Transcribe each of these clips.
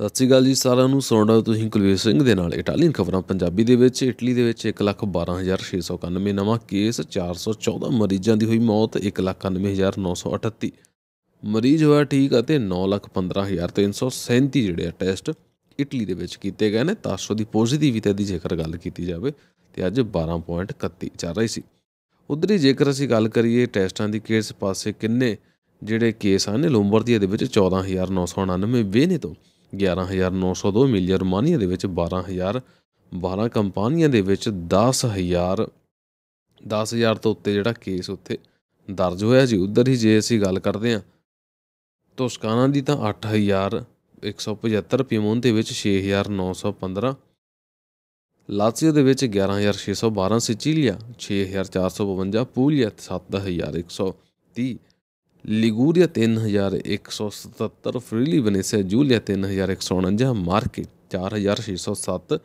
ਸਤਿ ਸ੍ਰੀ ਅਕਾਲ ਜੀ ਸਾਰਿਆਂ ਨੂੰ ਸੁਣ ਤੁਸੀਂ ਕੁਲਵੀਰ ਸਿੰਘ ਦੇ ਨਾਲ ਇਟਾਲੀਅਨ ਖਬਰਾਂ ਪੰਜਾਬੀ ਦੇ ਵਿੱਚ ਇਟਲੀ ਦੇ ਵਿੱਚ 112691 ਨਵਾਂ ਕੇਸ 414 ਮਰੀਜ਼ਾਂ ਦੀ ਹੋਈ ਮੌਤ 199938 ਮਰੀਜ਼ ਹੋਇਆ ਠੀਕ ਅਤੇ 915337 ਜਿਹੜੇ ਟੈਸਟ ਇਟਲੀ ਦੇ ਵਿੱਚ ਕੀਤੇ ਗਏ ਨੇ ਤਾਸੋ ਦੀ ਪੋਜ਼ਿਟਿਵਿਟੀ ਦੀ ਜੇਕਰ ਗੱਲ ਕੀਤੀ ਜਾਵੇ ਤੇ ਅੱਜ 12.31 ਚੱਲ ਰਹੀ ਸੀ ਉਧਰ ਹੀ ਜੇਕਰ ਅਸੀਂ ਗੱਲ ਕਰੀਏ ਟੈਸਟਾਂ ਦੀ ਕੇਸ ਪਾਸੇ ਕਿੰਨੇ ਜਿਹੜੇ ਕੇਸ ਨੇ ਲੋਮਬਰਦੀਆ ਦੇ ਵਿੱਚ 14999 ਵੇਨੇ ਤੋਂ 11902 ਮਿਲੀਅਨ ਰੋਮਾਨੀਆ ਦੇ ਵਿੱਚ 12000 12 ਕੰਪਨੀਆਂ ਦੇ ਵਿੱਚ 10000 10000 ਤੋਂ ਉੱਤੇ ਜਿਹੜਾ ਕੇਸ ਉੱਥੇ ਦਰਜ ਹੋਇਆ ਜੀ ਉਧਰ ਹੀ ਜੇ ਅਸੀਂ ਗੱਲ ਕਰਦੇ ਹਾਂ ਤੋਸਕਾਨਾ ਦੀ ਤਾਂ 8175 ਪੀਮੋਨ ਦੇ ਵਿੱਚ 6915 ਲਾਤੀਓ ਦੇ ਵਿੱਚ 11612 Sicilia 6452 Puglia 7130 Liguria 3177 Friuli Venezia Giulia 3149 Marche 4607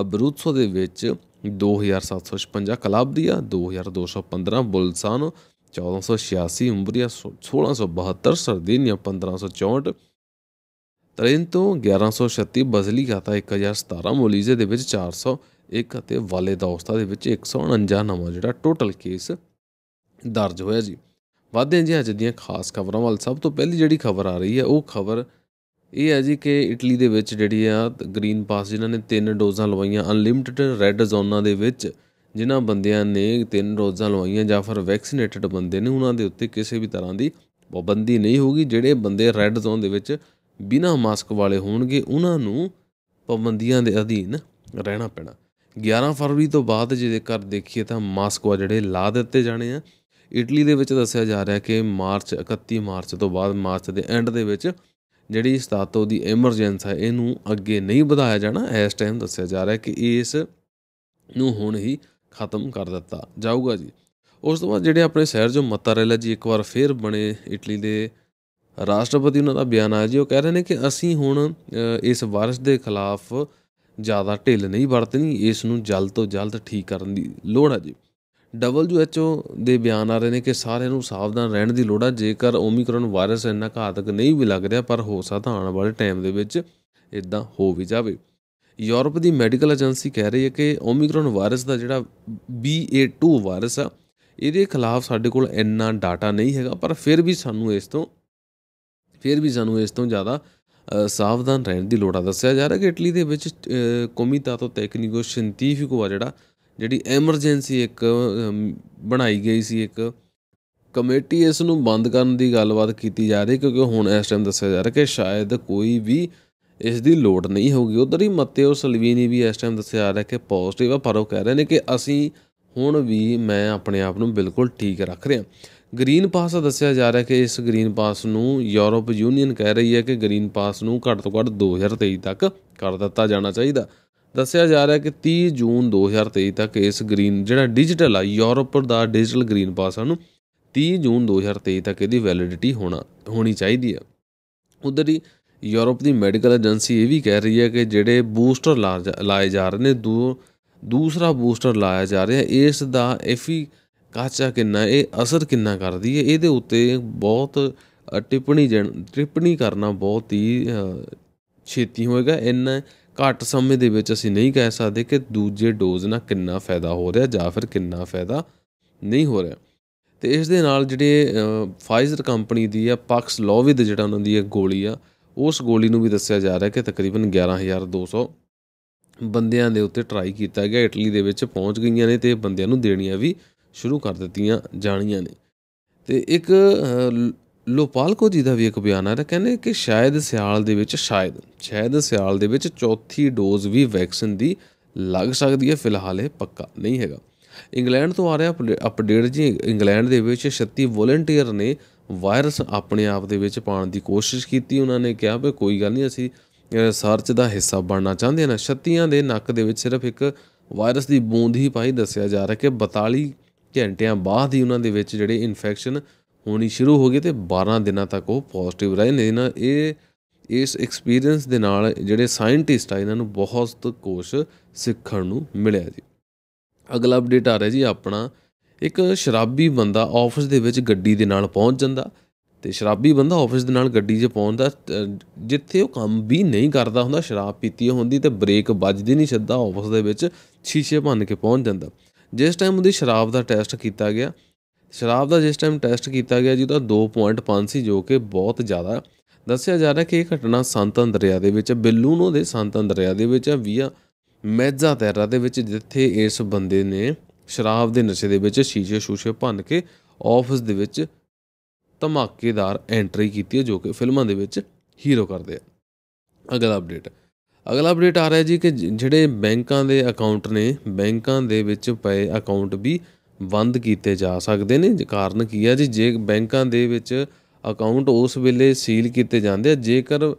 Abruzzo ਦੇ ਵਿੱਚ 2756 ਕਲਾਬਰੀਆ 2215 ਬੁਲਸਾਨ 1486 ਉਮਬਰੀਆ 1672 ਸਰਦੀਨੀਆ 1564 ਟ੍ਰੇਂਟੋ 1136 ਬਜ਼ਲੀ ਘਾਤਾ 1017 ਮੋਲੀਜ਼ੇ ਦੇ ਵਿੱਚ 401 ਅਤੇ ਵਾਲੇ ਦੋਸਤਾ ਦੇ ਵਿੱਚ 149 ਨਵਾਂ ਜਿਹੜਾ ਟੋਟਲ ਕੇਸ ਦਰਜ ਹੋਇਆ ਜੀ ਵਾਧਿਆਂ ਜੀ ਅੱਜ ਦੀਆਂ ਖਾਸ ਖਬਰਾਂ ਵੱਲ ਸਭ ਤੋਂ ਪਹਿਲੀ ਜਿਹੜੀ ਖਬਰ ਆ ਰਹੀ ਹੈ ਉਹ ਖਬਰ ਇਹ ਹੈ ਜੀ ਕਿ ਇਟਲੀ ਦੇ ਵਿੱਚ ਜਿਹੜੀ ਆ ਗ੍ਰੀਨ ਪਾਸ ਜਿਨ੍ਹਾਂ ਨੇ ਤਿੰਨ ਡੋਜ਼ਾਂ ਲਵਾਈਆਂ ਅਨਲਿਮਿਟਿਡ ਰੈੱਡ ਜ਼ੋਨਾਂ ਦੇ ਵਿੱਚ ਜਿਨ੍ਹਾਂ ਬੰਦਿਆਂ ਨੇ ਤਿੰਨ ਡੋਜ਼ਾਂ ਲਵਾਈਆਂ ਜਾਂ ਫਿਰ ਵੈਕਸੀਨੇਟਡ ਬੰਦੇ ਨੇ ਉਹਨਾਂ ਦੇ ਉੱਤੇ ਕਿਸੇ ਵੀ ਤਰ੍ਹਾਂ ਦੀ ਪਾਬੰਦੀ ਨਹੀਂ ਹੋਊਗੀ ਜਿਹੜੇ ਬੰਦੇ ਰੈੱਡ ਜ਼ੋਨ ਦੇ ਵਿੱਚ ਬਿਨਾਂ ਮਾਸਕ ਵਾਲੇ ਹੋਣਗੇ ਉਹਨਾਂ ਨੂੰ ਪਾਬੰਦੀਆਂ ਦੇ ਅਧੀਨ ਰਹਿਣਾ ਪੈਣਾ 11 ਫਰਵਰੀ ਤੋਂ ਬਾਅਦ ਜੇ ਕਰ ਦੇਖੀਏ ਤਾਂ ਮਾਸਕ ਆ ਜਿਹੜੇ ਲਾ ਦਿੱਤੇ ਜਾਣੇ ਆ ਇਟਲੀ ਦੇ ਵਿੱਚ ਦੱਸਿਆ ਜਾ ਰਿਹਾ ਕਿ ਮਾਰਚ 31 ਮਾਰਚ ਤੋਂ ਬਾਅਦ ਮਾਰਚ ਦੇ ਐਂਡ ਦੇ ਵਿੱਚ ਜਿਹੜੀ ਸਤਾਤੋ ਦੀ ਐਮਰਜੈਂਸ ਹੈ ਇਹਨੂੰ ਅੱਗੇ ਨਹੀਂ ਵਧਾਇਆ ਜਾਣਾ ਇਸ ਟਾਈਮ ਦੱਸਿਆ ਜਾ ਰਿਹਾ ਕਿ ਇਸ ਨੂੰ ਹੁਣ ਹੀ ਖਤਮ ਕਰ ਦਿੱਤਾ ਜਾਊਗਾ ਜੀ ਉਸ ਤੋਂ ਬਾਅਦ ਜਿਹੜੇ ਆਪਣੇ ਸ਼ਹਿਰ ਜੋ ਮਤਾਰੇਲਾ ਜੀ ਇੱਕ ਵਾਰ ਫੇਰ ਬਣੇ ਇਟਲੀ ਦੇ ਰਾਸ਼ਟਰਪਤੀ ਉਹਨਾਂ ਦਾ ਬਿਆਨ ਆ ਜੀ ਉਹ ਕਹਿ ਰਹੇ ਨੇ ਕਿ ਅਸੀਂ ਹੁਣ ਇਸ ਵਾਇਰਸ ਦੇ ਖਿਲਾਫ ਜ਼ਿਆਦਾ ਢਿੱਲ ਨਹੀਂ ਵਰਤਣੀ ਇਸ ਨੂੰ ਜਲਦ ਤੋਂ ਜਲਦ ਠੀਕ ਕਰਨ ਦੀ ਲੋੜ ਹੈ ਜੀ WHO ਦੇ ਬਿਆਨ ਆ ਰਹੇ ਨੇ ਕਿ ਸਾਰਿਆਂ ਨੂੰ ਸਾਵਧਾਨ ਰਹਿਣ ਦੀ ਲੋੜ ਆ ਜੇਕਰ ਓਮਿਕਰੋਨ ਵਾਇਰਸ ਇੰਨਾ ਘਾਤਕ ਨਹੀਂ ਵੀ ਲੱਗ ਰਿਹਾ ਪਰ ਹੋ ਸਕਦਾ ਆਉਣ ਵਾਲੇ ਟਾਈਮ ਦੇ ਵਿੱਚ ਇਦਾਂ ਹੋ ਵੀ ਜਾਵੇ ਯੂਰਪ ਦੀ ਮੈਡੀਕਲ ਏਜੰਸੀ ਕਹਿ ਰਹੀ ਹੈ ਕਿ ਓਮਿਕਰੋਨ ਵਾਇਰਸ ਦਾ ਜਿਹੜਾ BA2 ਵਾਇਰਸ ਆ ਇਹਦੇ ਖਿਲਾਫ ਸਾਡੇ ਕੋਲ ਇੰਨਾ ਡਾਟਾ ਨਹੀਂ ਹੈਗਾ ਪਰ ਫਿਰ ਵੀ ਸਾਨੂੰ ਇਸ ਤੋਂ ਫਿਰ ਵੀ ਸਾਨੂੰ ਇਸ ਤੋਂ ਜ਼ਿਆਦਾ ਸਾਵਧਾਨ ਰਹਿਣ ਦੀ ਲੋੜ ਆ ਦੱਸਿਆ ਜਾ ਰਿਹਾ ਕਿ ਇਟਲੀ ਦੇ ਵਿੱਚ ਕੋਮੀਤਾ ਤੋਂ ਟੈਕਨੀਕੋ ਸ਼ਿੰਤੀਫਿਕੋ ਆ ਜਿਹੜਾ ਜਿਹੜੀ ਐਮਰਜੈਂਸੀ ਇੱਕ ਬਣਾਈ ਗਈ ਸੀ ਇੱਕ ਕਮੇਟੀ ਇਸ ਨੂੰ ਬੰਦ ਕਰਨ ਦੀ ਗੱਲਬਾਤ ਕੀਤੀ ਜਾ ਰਹੀ ਕਿਉਂਕਿ ਹੁਣ ਇਸ ਟਾਈਮ ਦੱਸਿਆ ਜਾ ਰਿਹਾ ਕਿ ਸ਼ਾਇਦ ਕੋਈ ਵੀ ਇਸ ਦੀ ਲੋੜ ਨਹੀਂ ਹੋਊਗੀ ਉਧਰ ਹੀ ਉਹ ਸਲਵੀਨੀ ਵੀ ਇਸ ਟਾਈਮ ਦੱਸਿਆ ਜਾ ਰਿਹਾ ਕਿ ਪੋਜ਼ਿਟਿਵ ਆ ਪਰ ਉਹ ਕਹਿ ਰਹੇ ਨੇ ਕਿ ਅਸੀਂ ਹੁਣ ਵੀ ਮੈਂ ਆਪਣੇ ਆਪ ਨੂੰ ਬਿਲਕੁਲ ਠੀਕ ਰੱਖ ਰਿਹਾ ਗ੍ਰੀਨ ਪਾਸ ਦੱਸਿਆ ਜਾ ਰਿਹਾ ਕਿ ਇਸ ਗ੍ਰੀਨ ਪਾਸ ਨੂੰ ਯੂਰਪ ਯੂਨੀਅਨ ਕਹਿ ਰਹੀ ਹੈ ਕਿ ਗ੍ਰੀਨ ਪਾਸ ਨੂੰ ਘੱਟ ਤੋਂ ਘੱਟ 2023 ਤੱਕ ਕਰ ਦਿੱਤਾ ਜਾਣਾ ਚਾਹੀਦਾ ਦੱਸਿਆ ਜਾ ਰਿਹਾ ਕਿ 30 ਜੂਨ 2023 ਤੱਕ ਇਸ ਗ੍ਰੀਨ ਜਿਹੜਾ ਡਿਜੀਟਲ ਆ ਯੂਰਪ ਦਾ ਡਿਜੀਟਲ ਗ੍ਰੀਨ ਪਾਸ ਆ ਨੂੰ 30 ਜੂਨ 2023 ਤੱਕ ਇਹਦੀ ਵੈਲਿਡਿਟੀ ਹੋਣਾ ਹੋਣੀ ਚਾਹੀਦੀ ਆ ਉਧਰ ਹੀ ਯੂਰਪ ਦੀ ਮੈਡੀਕਲ ਏਜੰਸੀ ਇਹ ਵੀ ਕਹਿ ਰਹੀ ਹੈ ਕਿ ਜਿਹੜੇ ਬੂਸਟਰ ਲਾਏ ਜਾ ਰਹੇ ਨੇ ਦੋ ਦੂਸਰਾ ਬੂਸਟਰ ਲਾਇਆ ਜਾ ਰਿਹਾ ਇਸ ਦਾ ਐਫੀ ਕਾਚਾ ਕਿੰਨਾ ਇਹ ਅਸਰ ਕਿੰਨਾ ਕਰਦੀ ਹੈ ਇਹਦੇ ਉੱਤੇ ਬਹੁਤ ਟਿੱਪਣੀ ਟਿੱਪਣੀ ਕਰਨਾ ਬਹੁਤ ਹੀ ਛੇਤੀ ਹੋਏਗਾ ਇਹਨਾਂ ਘੱਟ ਸਮੇਂ ਦੇ ਵਿੱਚ ਅਸੀਂ ਨਹੀਂ ਕਹਿ ਸਕਦੇ ਕਿ ਦੂਜੇ ਡੋਜ਼ ਨਾਲ ਕਿੰਨਾ ਫਾਇਦਾ ਹੋ ਰਿਹਾ ਜਾਂ ਫਿਰ ਕਿੰਨਾ ਫਾਇਦਾ ਨਹੀਂ ਹੋ ਰਿਹਾ ਤੇ ਇਸ ਦੇ ਨਾਲ ਜਿਹੜੇ ਫਾਈਜ਼ਰ ਕੰਪਨੀ ਦੀ ਆ ਪਕਸ ਲੋਵਿਦ ਜਿਹੜਾ ਉਹਨਾਂ ਦੀ ਇਹ ਗੋਲੀ ਆ ਉਸ ਗੋਲੀ ਨੂੰ ਵੀ ਦੱਸਿਆ ਜਾ ਰਿਹਾ ਕਿ ਤਕਰੀਬਨ 11200 ਬੰਦਿਆਂ ਦੇ ਉੱਤੇ ਟਰਾਈ ਕੀਤਾ ਗਿਆ ਇਟਲੀ ਦੇ ਵਿੱਚ ਪਹੁੰਚ ਗਈਆਂ ਨੇ ਤੇ ਬੰਦਿਆਂ ਨੂੰ ਦੇਣੀਆਂ ਵੀ ਸ਼ੁਰੂ ਕਰ ਦਿੱਤੀਆਂ ਜਾਣੀਆਂ ਨੇ ਤੇ ਇੱਕ ਕੋ ਜੀ ਦਾ ਵੀ ਇੱਕ ਬਿਆਨ ਆ ਰਿਹਾ ਕਹਿੰਦੇ ਕਿ ਸ਼ਾਇਦ ਸਿਆਲ ਦੇ ਵਿੱਚ ਸ਼ਾਇਦ ਸ਼ਾਇਦ ਸਿਆਲ ਦੇ ਵਿੱਚ ਚੌਥੀ ਡੋਜ਼ ਵੀ ਵੈਕਸੀਨ ਦੀ ਲੱਗ ਸਕਦੀ ਹੈ ਫਿਲਹਾਲ ਇਹ ਪੱਕਾ ਨਹੀਂ ਹੈਗਾ ਇੰਗਲੈਂਡ ਤੋਂ ਆ ਰਿਹਾ ਅਪਡੇਟ ਜੀ ਇੰਗਲੈਂਡ ਦੇ ਵਿੱਚ 36 ਵੋਲੰਟੀਅਰ ਨੇ ਵਾਇਰਸ ਆਪਣੇ ਆਪ ਦੇ ਵਿੱਚ ਪਾਉਣ ਦੀ ਕੋਸ਼ਿਸ਼ ਕੀਤੀ ਉਹਨਾਂ ਨੇ ਕਿਹਾ ਵੀ ਕੋਈ ਗੱਲ ਨਹੀਂ ਅਸੀਂ ਸਰਚ ਦਾ ਹਿੱਸਾ ਬਣਨਾ ਚਾਹੁੰਦੇ ਹਾਂ 36 ਦੇ ਨੱਕ ਦੇ ਵਿੱਚ ਸਿਰਫ ਇੱਕ ਵਾਇਰਸ ਦੀ ਬੂੰਦ ਹੀ ਪਾਈ ਦੱਸਿਆ ਜਾ ਰਿਹਾ ਕਿ 42 ਘੰਟਿਆਂ ਬਾਅਦ ਹੀ ਉਹਨਾਂ ਦੇ ਵਿੱਚ ਜਿਹੜੇ ਇਨਫੈਕਸ਼ਨ ਹੋਣੀ ਸ਼ੁਰੂ ਹੋ ਗਈ ਤੇ 12 ਦਿਨਾਂ ਤੱਕ ਉਹ ਪੋਜ਼ਿਟਿਵ ਰਹੇ ਨੇ ਨਾ ਇਹ ਇਸ ਐਕਸਪੀਰੀਅੰਸ ਦੇ ਨਾਲ ਜਿਹੜੇ ਸਾਇੰਟਿਸਟ ਆ ਇਹਨਾਂ ਨੂੰ ਬਹੁਤ ਕੁਝ ਸਿੱਖਣ ਨੂੰ ਮਿਲਿਆ ਜੀ ਅਗਲਾ ਅਪਡੇਟ ਆ ਰਿਹਾ ਜੀ ਆਪਣਾ ਇੱਕ ਸ਼ਰਾਬੀ ਬੰਦਾ ਆਫਿਸ ਦੇ ਵਿੱਚ ਗੱਡੀ ਦੇ ਨਾਲ ਪਹੁੰਚ ਜਾਂਦਾ ਤੇ ਸ਼ਰਾਬੀ ਬੰਦਾ ਆਫਿਸ ਦੇ ਨਾਲ ਗੱਡੀ 'ਚ ਪਹੁੰਚਦਾ ਜਿੱਥੇ ਉਹ ਕੰਮ ਵੀ ਨਹੀਂ ਕਰਦਾ ਹੁੰਦਾ ਸ਼ਰਾਬ ਪੀਤੀ ਹੁੰਦੀ ਤੇ ਬ੍ਰੇਕ ਵੱਜਦੀ ਨਹੀਂ ਸਿੱਧਾ ਆਫਿਸ ਦੇ ਵਿੱਚ ਛੀਛੇ ਭੰਨ ਕੇ ਪਹੁੰਚ ਜਾਂਦਾ ਜਿਸ ਟਾਈਮ ਉਹਦੀ ਸ਼ਰਾਬ ਦਾ ਟੈਸਟ ਕੀਤਾ ਗਿਆ ਸ਼ਰਾਬ ਦਾ ਜਿਸ ਟਾਈਮ ਟੈਸਟ ਕੀਤਾ ਗਿਆ ਜੀ ਤਾਂ 2.5 ਸੀ ਜੋ ਕਿ ਬਹੁਤ ਜ਼ਿਆਦਾ ਦੱਸਿਆ ਜਾ ਰਿਹਾ ਕਿ ਇਹ ਘਟਨਾ ਸੰਤ ਦਰਿਆ ਦੇ ਵਿੱਚ ਬਿੱਲੂ ਨੂੰ ਦੇ ਸੰਤ ਦਰਿਆ ਦੇ ਵਿੱਚ ਵੀਆ ਮੈਜ਼ਾ ਤੈਰਾ ਦੇ ਵਿੱਚ ਜਿੱਥੇ ਇਸ ਬੰਦੇ ਨੇ ਸ਼ਰਾਬ ਦੇ ਨਸ਼ੇ ਦੇ ਵਿੱਚ ਸ਼ੀਸ਼ੇ ਸ਼ੂਸ਼ੇ ਭੰਨ ਕੇ ਆਫਿਸ ਦੇ ਵਿੱਚ ਧਮਾਕੇਦਾਰ ਐਂਟਰੀ ਕੀਤੀ ਹੈ ਜੋ ਕਿ ਫਿਲਮਾਂ ਦੇ ਵਿੱਚ ਹੀਰੋ ਕਰਦੇ ਆ ਅਗਲਾ ਅਪਡੇਟ ਅਗਲਾ ਅਪਡੇਟ ਆ ਰਿਹਾ ਜੀ ਕਿ ਜਿਹੜੇ ਬੈਂਕਾਂ ਦੇ ਅਕਾਊਂਟ ਨੇ ਬੈਂਕਾਂ ਦੇ ਵਿੱਚ ਪਏ ਅਕਾਊਂਟ ਵੀ ਬੰਦ ਕੀਤੇ ਜਾ ਸਕਦੇ ਨੇ ਕਾਰਨ ਕੀ ਹੈ ਜੀ ਜੇ ਬੈਂਕਾਂ ਦੇ ਵਿੱਚ ਅਕਾਊਂਟ ਉਸ ਵੇਲੇ ਸੀਲ ਕੀਤੇ ਜਾਂਦੇ ਆ ਜੇਕਰ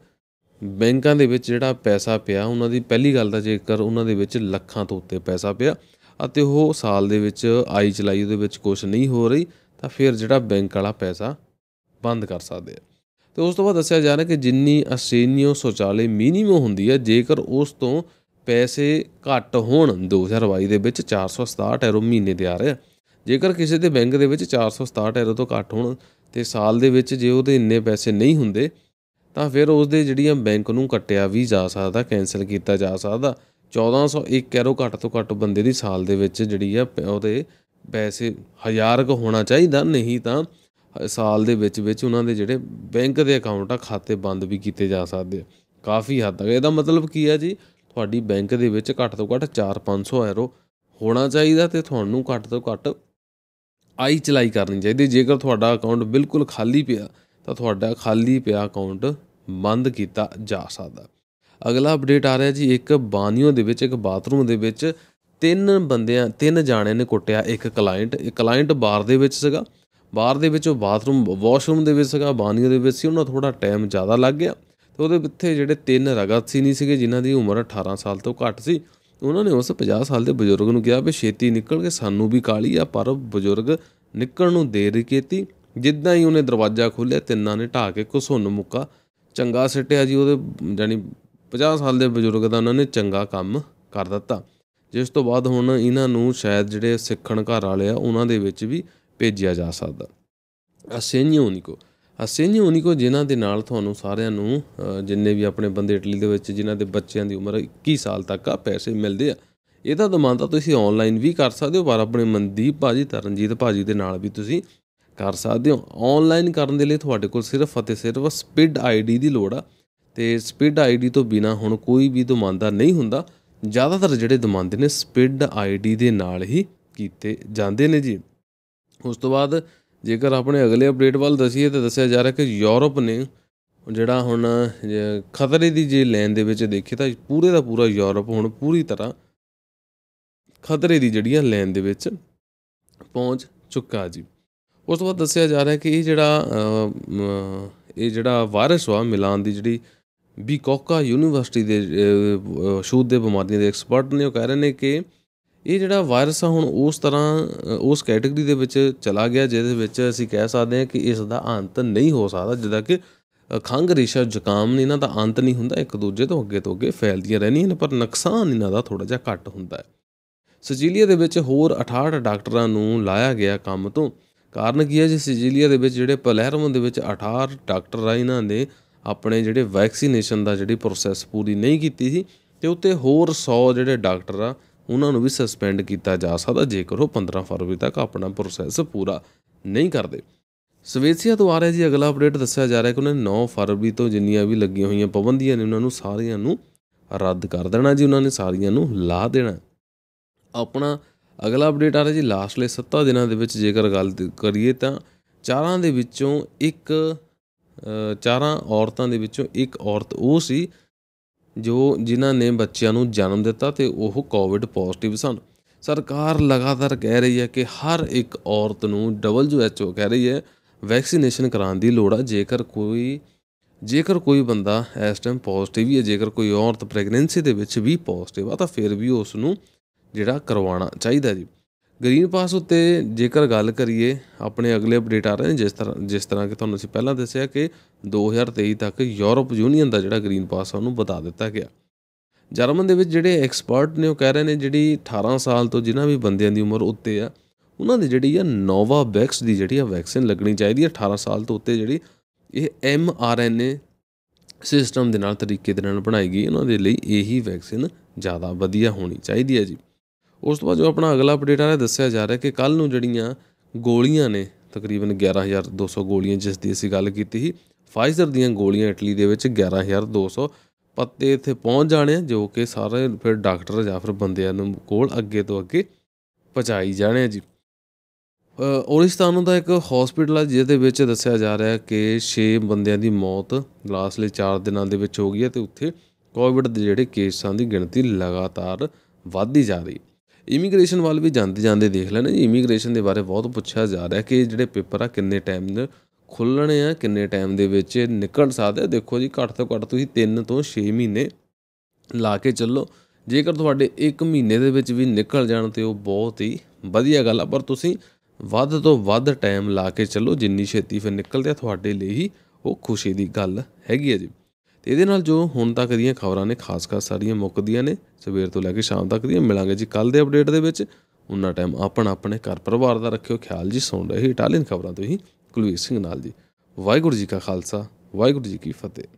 ਬੈਂਕਾਂ ਦੇ ਵਿੱਚ ਜਿਹੜਾ ਪੈਸਾ ਪਿਆ ਉਹਨਾਂ ਦੀ ਪਹਿਲੀ ਗੱਲ ਤਾਂ ਜੇਕਰ ਉਹਨਾਂ ਦੇ ਵਿੱਚ ਲੱਖਾਂ ਤੋਂ ਉੱਤੇ ਪੈਸਾ ਪਿਆ ਅਤੇ ਉਹ ਸਾਲ ਦੇ ਵਿੱਚ ਆਈ ਚਲਾਈ ਦੇ ਵਿੱਚ ਕੁਝ ਨਹੀਂ ਹੋ ਰਹੀ ਤਾਂ ਫਿਰ ਜਿਹੜਾ ਬੈਂਕ ਵਾਲਾ ਪੈਸਾ ਬੰਦ ਕਰ ਸਕਦੇ ਆ ਤੇ ਉਸ ਤੋਂ ਬਾਅਦ ਦੱਸਿਆ ਜਾ ਰਿਹਾ ਕਿ ਜਿੰਨੀ ਅਸੇਨੀਓ ਸੋਚਾਲੇ ਮਿਨੀਮਮ ਹੁੰਦੀ ਹੈ ਜੇਕਰ ਉਸ ਤੋਂ ਪੈਸੇ ਘੱਟ ਹੋਣ 2022 ਦੇ ਵਿੱਚ 467 ਐਰੋ ਮਹੀਨੇ ਦੇ ਆ ਰਿਹਾ ਜੇਕਰ ਕਿਸੇ ਦੇ ਬੈਂਕ ਦੇ ਵਿੱਚ 467 ਐਰੋ ਤੋਂ ਘੱਟ ਹੋਣ ਤੇ ਸਾਲ ਦੇ ਵਿੱਚ ਜੇ ਉਹਦੇ ਇੰਨੇ ਪੈਸੇ ਨਹੀਂ ਹੁੰਦੇ ਤਾਂ ਫਿਰ ਉਸ ਦੇ ਜਿਹੜੀਆਂ ਬੈਂਕ ਨੂੰ ਕੱਟਿਆ ਵੀ ਜਾ ਸਕਦਾ ਕੈਨਸਲ ਕੀਤਾ ਜਾ ਸਕਦਾ 1401 ਐਰੋ ਘੱਟ ਤੋਂ ਘੱਟ ਬੰਦੇ ਦੀ ਸਾਲ ਦੇ ਵਿੱਚ ਜਿਹੜੀ ਆ ਉਹਦੇ ਪੈਸੇ ਹਜ਼ਾਰ ਕੁ ਹੋਣਾ ਚਾਹੀਦਾ ਨਹੀਂ ਤਾਂ ਸਾਲ ਦੇ ਵਿੱਚ ਵਿੱਚ ਉਹਨਾਂ ਦੇ ਜਿਹੜੇ ਬੈਂਕ ਦੇ ਅਕਾਊਂਟ ਆ ਖਾਤੇ ਬੰਦ ਵੀ ਕੀਤੇ ਜਾ ਸਕਦੇ ਆ ਕਾਫੀ ਹੱਦ ਤੱਕ ਇਹਦਾ ਮਤਲਬ ਕੀ ਆ ਜੀ ਤੁਹਾਡੀ ਬੈਂਕ ਦੇ ਵਿੱਚ ਘੱਟ ਤੋਂ ਘੱਟ 4-500 ਐਰੋ ਹੋਣਾ ਚਾਹੀਦਾ ਤੇ ਤੁਹਾਨੂੰ ਘੱਟ ਤੋਂ ਘੱਟ ਆਈ ਚਲਾਈ ਕਰਨੀ ਚਾਹੀਦੀ ਜੇਕਰ ਤੁਹਾਡਾ ਅਕਾਊਂਟ ਬਿਲਕੁਲ ਖਾਲੀ ਪਿਆ ਤਾਂ ਤੁਹਾਡਾ ਖਾਲੀ ਪਿਆ ਅਕਾਊਂਟ ਬੰਦ ਕੀਤਾ ਜਾ ਸਕਦਾ ਅਗਲਾ ਅਪਡੇਟ ਆ ਰਿਹਾ ਜੀ ਇੱਕ ਬਾਨੀਓ ਦੇ ਵਿੱਚ ਇੱਕ ਬਾਥਰੂਮ ਦੇ ਵਿੱਚ ਤਿੰਨ ਬੰਦਿਆਂ ਤਿੰਨ ਜਾਣੇ ਨੇ ਕੁੱਟਿਆ ਇੱਕ ਕਲਾਇੰਟ ਇੱਕ ਕਲਾਇੰਟ ਬਾਰ ਦੇ ਵਿੱਚ ਸੀਗਾ ਬਾਹਰ ਦੇ ਵਿੱਚ ਉਹ ਬਾਥਰੂਮ ਵਾਸ਼ਰੂਮ ਦੇ ਵਿੱਚ ਸੀਗਾ ਬਾਨੀਓ ਦੇ ਵਿੱਚ ਸੀ ਉਹਨਾਂ ਥੋੜਾ ਟਾਈਮ ਜ਼ਿਆਦਾ ਲੱਗ ਗਿਆ ਤੇ ਉਹਦੇ ਵਿੱਚ ਜਿਹੜੇ ਤਿੰਨ ਰਗਤ ਸੀ ਨਹੀਂ ਸੀਗੇ ਜਿਨ੍ਹਾਂ ਦੀ ਉਮਰ 18 ਸਾਲ ਤੋਂ ਘੱਟ ਸੀ ਉਹਨਾਂ ਨੇ ਉਸ 50 ਸਾਲ ਦੇ ਬਜ਼ੁਰਗ ਨੂੰ ਕਿਹਾ ਵੀ ਛੇਤੀ ਨਿਕਲ ਕੇ ਸਾਨੂੰ ਵੀ ਕਾਲੀ ਆ ਪਰ ਬਜ਼ੁਰਗ ਨਿਕਲਣ ਨੂੰ ਦੇਰ ਕੀਤੀ ਜਿੱਦਾਂ ਹੀ ਉਹਨੇ ਦਰਵਾਜ਼ਾ ਖੋਲ੍ਹਿਆ ਤਿੰਨਾਂ ਨੇ ਢਾ ਕੇ ਘਸੁੰਨ ਮੁੱਕਾ ਚੰਗਾ ਸਿੱਟਿਆ ਜੀ ਉਹਦੇ ਜਾਨੀ 50 ਸਾਲ ਦੇ ਬਜ਼ੁਰਗ ਦਾ ਉਹਨਾਂ ਨੇ ਚੰਗਾ ਕੰਮ ਕਰ ਦਿੱਤਾ ਜਿਸ ਤੋਂ ਬਾਅਦ ਹੁਣ ਇਹਨਾਂ ਨੂੰ ਸ਼ਾਇਦ ਜਿਹੜੇ ਸਿੱਖਣ ਘਰ ਵਾਲੇ ਆ ਉਹਨਾਂ ਦੇ ਵਿੱਚ ਵੀ ਭੇਜਿਆ ਜਾ ਸਕਦਾ ਅਸੇਨੀਓ ਨਿਕੋ ਨਹੀਂ ਉਨੀ ਕੋ ਜਿਨ੍ਹਾਂ ਦੇ ਨਾਲ ਤੁਹਾਨੂੰ ਸਾਰਿਆਂ ਨੂੰ ਜਿੰਨੇ ਵੀ ਆਪਣੇ ਬੰਦੇ ਇਟਲੀ ਦੇ ਵਿੱਚ ਜਿਨ੍ਹਾਂ ਦੇ ਬੱਚਿਆਂ ਦੀ ਉਮਰ 21 ਸਾਲ ਤੱਕ ਆ ਪੈਸੇ ਮਿਲਦੇ ਆ ਇਹਦਾ ਤਾਂ ਤੁਸੀਂ ਆਨਲਾਈਨ ਵੀ ਕਰ ਸਕਦੇ ਹੋ ਪਰ ਆਪਣੇ ਮਨਦੀਪ ਭਾਜੀ ਤਰਨਜੀਤ ਭਾਜੀ ਦੇ ਨਾਲ ਵੀ ਤੁਸੀਂ ਕਰ ਸਕਦੇ ਹੋ ਆਨਲਾਈਨ ਕਰਨ ਦੇ ਲਈ ਤੁਹਾਡੇ ਕੋਲ ਸਿਰਫ ਅਤੇ ਸਿਰਫ ਸਪਿਡ ਆਈਡੀ ਦੀ ਲੋੜ ਆ ਤੇ ਸਪਿਡ ਆਈਡੀ ਤੋਂ ਬਿਨਾ ਹੁਣ ਕੋਈ ਵੀ ਦਮਾਂਦਾ ਨਹੀਂ ਹੁੰਦਾ ਜ਼ਿਆਦਾਤਰ ਜਿਹੜੇ ਦਮਾਂਦੇ ਨੇ ਸਪਿਡ ਆਈਡੀ ਦੇ ਨਾਲ ਹੀ ਕੀਤੇ ਜਾਂਦੇ ਨੇ ਜੀ ਉਸ ਤੋਂ ਬਾਅਦ ਜੇਕਰ ਆਪਣੇ ਅਗਲੇ ਅਪਡੇਟ ਵੱਲ ਦਸੀਏ ਤਾਂ ਦੱਸਿਆ ਜਾ ਰਿਹਾ ਕਿ ਯੂਰਪ ਨੇ ਜਿਹੜਾ ਹੁਣ ਖਤਰੇ ਦੀ ਜੇ ਲੈਣ ਦੇ ਵਿੱਚ ਦੇਖੇ ਤਾਂ ਪੂਰੇ ਦਾ ਪੂਰਾ ਯੂਰਪ ਹੁਣ ਪੂਰੀ ਤਰ੍ਹਾਂ ਖਤਰੇ ਦੀ ਜਿਹੜੀਆਂ ਲੈਣ ਦੇ ਵਿੱਚ ਪਹੁੰਚ ਚੁੱਕਾ ਜੀ ਉਸ ਤੋਂ ਬਾਅਦ ਦੱਸਿਆ ਜਾ ਰਿਹਾ ਕਿ ਇਹ ਜਿਹੜਾ ਇਹ ਜਿਹੜਾ ਵਾਇਰਸ ਵਾ ਮਿਲਾਨ ਦੀ ਜਿਹੜੀ ਬੀਕੋਕਾ ਯੂਨੀਵਰਸਿਟੀ ਦੇ ਸ਼ੂਦ ਦੇ ਬਿਮਾਰੀਆਂ ਦੇ ਐਕਸਪਰਟ ਨੇ ਉਹ ਕਹਿ ਰਹੇ ਨੇ ਕਿ ਇਹ ਜਿਹੜਾ ਵਾਇਰਸ ਆ ਹੁਣ ਉਸ ਤਰ੍ਹਾਂ ਉਸ ਕੈਟਾਗਰੀ ਦੇ ਵਿੱਚ ਚਲਾ ਗਿਆ ਜਿਹਦੇ ਵਿੱਚ ਅਸੀਂ ਕਹਿ ਸਕਦੇ ਹਾਂ ਕਿ ਇਸ ਦਾ ਅੰਤ ਨਹੀਂ ਹੋ ਸਕਦਾ ਜਿਦਾ ਕਿ ਖੰਗ ਰੇਸ਼ਾ ਜ਼ੁਕਾਮ ਨਹੀਂ ਇਹਨਾਂ ਦਾ ਅੰਤ ਨਹੀਂ ਹੁੰਦਾ ਇੱਕ ਦੂਜੇ ਤੋਂ ਅੱਗੇ ਤੋਂ ਅੱਗੇ ਫੈਲਦੀਆਂ ਰਹਿਣੀਆਂ ਨੇ ਪਰ ਨੁਕਸਾਨ ਇਹਨਾਂ ਦਾ ਥੋੜਾ ਜਿਹਾ ਘੱਟ ਹੁੰਦਾ ਹੈ ਸਜੀਲੀਆ ਦੇ ਵਿੱਚ ਹੋਰ 68 ਡਾਕਟਰਾਂ ਨੂੰ ਲਾਇਆ ਗਿਆ ਕੰਮ ਤੋਂ ਕਾਰਨ ਕੀ ਹੈ ਜੀ ਸਜੀਲੀਆ ਦੇ ਵਿੱਚ ਜਿਹੜੇ ਪਲਹਿਰਮ ਦੇ ਵਿੱਚ 18 ਡਾਕਟਰ ਆ ਇਹਨਾਂ ਨੇ ਆਪਣੇ ਜਿਹੜੇ ਵੈਕਸੀਨੇਸ਼ਨ ਦਾ ਜਿਹੜੀ ਪ੍ਰੋਸੈਸ ਪੂਰੀ ਨਹੀਂ ਕੀਤੀ ਸੀ ਤੇ ਉੱਤੇ ਹੋਰ 100 ਜਿਹੜੇ ਡਾਕਟਰ ਆ ਉਹਨਾਂ ਨੂੰ ਵੀ ਸਸਪੈਂਡ ਕੀਤਾ ਜਾ ਸਕਦਾ ਜੇਕਰ ਉਹ 15 ਫਰਵਰੀ ਤੱਕ ਆਪਣਾ ਪ੍ਰੋਸੈਸ ਪੂਰਾ ਨਹੀਂ ਕਰਦੇ ਸਵੇਸੀਆ ਤੋਂ ਆ ਰਿਹਾ ਜੀ ਅਗਲਾ ਅਪਡੇਟ ਦੱਸਿਆ ਜਾ ਰਿਹਾ ਕਿ ਉਹਨਾਂ ਨੇ 9 ਫਰਵਰੀ ਤੋਂ ਜਿੰਨੀਆਂ ਵੀ ਲੱਗੀਆਂ ਹੋਈਆਂ ਪਾਬੰਦੀਆਂ ਨੇ ਉਹਨਾਂ ਨੂੰ ਸਾਰੀਆਂ ਨੂੰ ਰੱਦ ਕਰ ਦੇਣਾ ਜੀ ਉਹਨਾਂ ਨੇ ਸਾਰੀਆਂ ਨੂੰ ਲਾ ਦੇਣਾ ਆਪਣਾ ਅਗਲਾ ਅਪਡੇਟ ਆ ਰਿਹਾ ਜੀ ਲਾਸਟਲੇ 7 ਦਿਨਾਂ ਦੇ ਵਿੱਚ ਜੇਕਰ ਗੱਲ ਕਰੀਏ ਤਾਂ ਚਾਰਾਂ ਦੇ ਵਿੱਚੋਂ ਇੱਕ ਚਾਰਾਂ ਔਰਤਾਂ ਦੇ ਵਿੱਚੋਂ ਇੱਕ ਔਰਤ ਉਹ ਸੀ ਜੋ ਜਿਨ੍ਹਾਂ ਨੇ ਬੱਚਿਆਂ ਨੂੰ ਜਨਮ ਦਿੱਤਾ ਤੇ ਉਹ ਕੋਵਿਡ ਪੋਜ਼ਿਟਿਵ ਸਨ ਸਰਕਾਰ ਲਗਾਤਾਰ ਕਹਿ ਰਹੀ ਹੈ ਕਿ ਹਰ ਇੱਕ ਔਰਤ ਨੂੰ WHO ਕਹਿ ਰਹੀ ਹੈ ਵੈਕਸੀਨੇਸ਼ਨ ਕਰਾਉਣ ਦੀ ਲੋੜ ਹੈ ਜੇਕਰ ਕੋਈ ਜੇਕਰ ਕੋਈ ਬੰਦਾ ਇਸ ਟਾਈਮ ਪੋਜ਼ਿਟਿਵ ਹੀ ਹੈ ਜੇਕਰ ਕੋਈ ਔਰਤ ਪ੍ਰੈਗਨੈਂਸੀ ਦੇ ਵਿੱਚ ਵੀ ਪੋਜ਼ਿਟਿਵ ਆ ਤਾਂ ਫਿਰ ਵੀ ਉਸ ਨੂੰ ਜਿਹੜਾ ਕਰਵਾਉਣਾ ਚਾਹੀਦਾ ਜੀ ਗ੍ਰੀਨ ਪਾਸ ਉੱਤੇ ਜੇਕਰ ਗੱਲ ਕਰੀਏ ਆਪਣੇ ਅਗਲੇ ਅਪਡੇਟ ਆ ਰਹੇ ਨੇ ਜਿਸ ਤਰ੍ਹਾਂ ਜਿਸ ਤਰ੍ਹਾਂ ਕਿ ਤੁਹਾਨੂੰ ਅਸੀਂ ਪਹਿਲਾਂ ਦੱਸਿਆ ਕਿ 2023 ਤੱਕ ਯੂਰਪ ਯੂਨੀਅਨ ਦਾ ਜਿਹੜਾ ਗ੍ਰੀਨ ਪਾਸ ਆ ਉਹਨੂੰ ਵਧਾ ਦਿੱਤਾ ਗਿਆ ਜਰਮਨ ਦੇ ਵਿੱਚ ਜਿਹੜੇ ਐਕਸਪਰਟ ਨੇ ਉਹ ਕਹਿ ਰਹੇ ਨੇ ਜਿਹੜੀ 18 ਸਾਲ ਤੋਂ ਜਿਨ੍ਹਾਂ ਵੀ ਬੰਦਿਆਂ ਦੀ ਉਮਰ ਉੱਤੇ ਆ ਉਹਨਾਂ ਦੀ ਜਿਹੜੀ ਆ ਨੋਵਾ ਵੈਕਸ ਦੀ ਜਿਹੜੀ ਆ ਵੈਕਸੀਨ ਲੱਗਣੀ ਚਾਹੀਦੀ ਆ 18 ਸਾਲ ਤੋਂ ਉੱਤੇ ਜਿਹੜੀ ਇਹ M R N A system ਦੇ ਨਾਲ ਤਰੀਕੇ ਦੇ ਨਾਲ ਬਣਾਈ ਗਈ ਉਹਨਾਂ ਦੇ ਲਈ ਇਹੀ ਵੈਕਸੀਨ ਜ਼ਿਆਦਾ ਵਧੀਆ ਹੋਣੀ ਚਾਹੀਦੀ ਹੈ ਜੀ ਉਸ ਤੋਂ ਬਾਅਦ ਜੋ ਆਪਣਾ ਅਗਲਾ ਅਪਡੇਟ ਆ ਰਿਹਾ ਦੱਸਿਆ ਜਾ ਰਿਹਾ ਕਿ ਕੱਲ ਨੂੰ ਜਿਹੜੀਆਂ ਗੋਲੀਆਂ ਨੇ ਤਕਰੀਬਨ 11200 ਗੋਲੀਆਂ ਜਿਸ ਦੀ ਅਸੀਂ ਗੱਲ ਕੀਤੀ ਸੀ ਫਾਈਜ਼ਰ ਦੀਆਂ ਗੋਲੀਆਂ ਇਟਲੀ ਦੇ ਵਿੱਚ 11200 ਪੱਤੇ ਇੱਥੇ ਪਹੁੰਚ ਜਾਣੇ ਜੋ ਕਿ ਸਾਰੇ ਫਿਰ ਡਾਕਟਰ ਜਾਂ ਫਿਰ ਬੰਦਿਆਂ ਨੂੰ ਕੋਲ ਅੱਗੇ ਤੋਂ ਅੱਗੇ ਪਹੁੰਚਾਈ ਜਾਣੇ ਜੀ ਔਰਿਸਤਾਨ ਦਾ ਇੱਕ ਹਸਪੀਟਲ ਹੈ ਜਿਹਦੇ ਵਿੱਚ ਦੱਸਿਆ ਜਾ ਰਿਹਾ ਕਿ 6 ਬੰਦਿਆਂ ਦੀ ਮੌਤ ਲਾਸਟ 4 ਦਿਨਾਂ ਦੇ ਵਿੱਚ ਹੋ ਗਈ ਹੈ ਤੇ ਉੱਥੇ ਕੋਵਿਡ ਦੇ ਜਿਹੜੇ ਕੇਸਾਂ ਦੀ ਗਿਣਤੀ ਲਗਾਤਾਰ ਵਧਦੀ ਜਾ ਰਹੀ ਹੈ ਇਮੀਗ੍ਰੇਸ਼ਨ ਵੱਲ ਵੀ ਜਾਂਦੇ ਜਾਂਦੇ ਦੇਖ ਲੈਣਾ ਜੀ ਇਮੀਗ੍ਰੇਸ਼ਨ ਦੇ ਬਾਰੇ ਬਹੁਤ ਪੁੱਛਿਆ ਜਾ ਰਿਹਾ ਕਿ ਜਿਹੜੇ ਪੇਪਰ ਆ ਕਿੰਨੇ ਟਾਈਮ ਦੇ ਖੁੱਲਣੇ ਆ ਕਿੰਨੇ ਟਾਈਮ ਦੇ ਵਿੱਚ ਨਿਕਲ ਸਕਦੇ ਦੇਖੋ ਜੀ ਘੱਟ ਤੋਂ ਘੱਟ ਤੁਸੀਂ 3 ਤੋਂ 6 ਮਹੀਨੇ ਲਾ ਕੇ ਚੱਲੋ ਜੇਕਰ ਤੁਹਾਡੇ 1 ਮਹੀਨੇ ਦੇ ਵਿੱਚ ਵੀ ਨਿਕਲ ਜਾਣ ਤੇ ਉਹ ਬਹੁਤ ਹੀ ਵਧੀਆ ਗੱਲ ਆ ਪਰ ਤੁਸੀਂ ਵੱਧ ਤੋਂ ਵੱਧ ਟਾਈਮ ਲਾ ਕੇ ਚੱਲੋ ਜਿੰਨੀ ਛੇਤੀ ਫਿਰ ਨਿਕਲਦੇ ਆ ਤੁਹਾਡੇ ਲਈ ਹੀ ਉਹ ਖੁਸ਼ੀ ਦੀ ਗੱਲ ਹੈਗੀ ਹੈ ਜੀ ਤੇ ਇਹਦੇ ਨਾਲ ਜੋ ਹੁਣ ਤੱਕ ਦੀਆਂ ਖਬਰਾਂ ਨੇ ਖਾਸ ਕਰ ਸਾਰੀਆਂ ਮੁੱਕਦੀਆਂ ਨੇ ਸਵੇਰ ਤੋਂ ਲੈ ਕੇ ਸ਼ਾਮ ਤੱਕ ਦੀਆਂ ਮਿਲਾਂਗੇ ਜੀ ਕੱਲ ਦੇ ਅਪਡੇਟ ਦੇ ਵਿੱਚ ਉਹਨਾਂ ਟਾਈਮ ਆਪਣ ਆਪਣੇ ਘਰ ਪਰਿਵਾਰ ਦਾ ਰੱਖਿਓ ਖਿਆਲ ਜੀ ਸੁਣ ਰਹੇ ਇਟਾਲੀਅਨ ਖਬਰਾਂ ਤੋਂ ਹੀ ਕੁਲਵੀਰ ਸਿੰਘ ਨਾਲ ਜੀ ਵਾਹਿਗੁਰੂ ਜੀ ਕਾ ਖਾਲਸਾ ਵਾਹਿਗੁਰੂ ਜੀ ਕੀ ਫਤਿਹ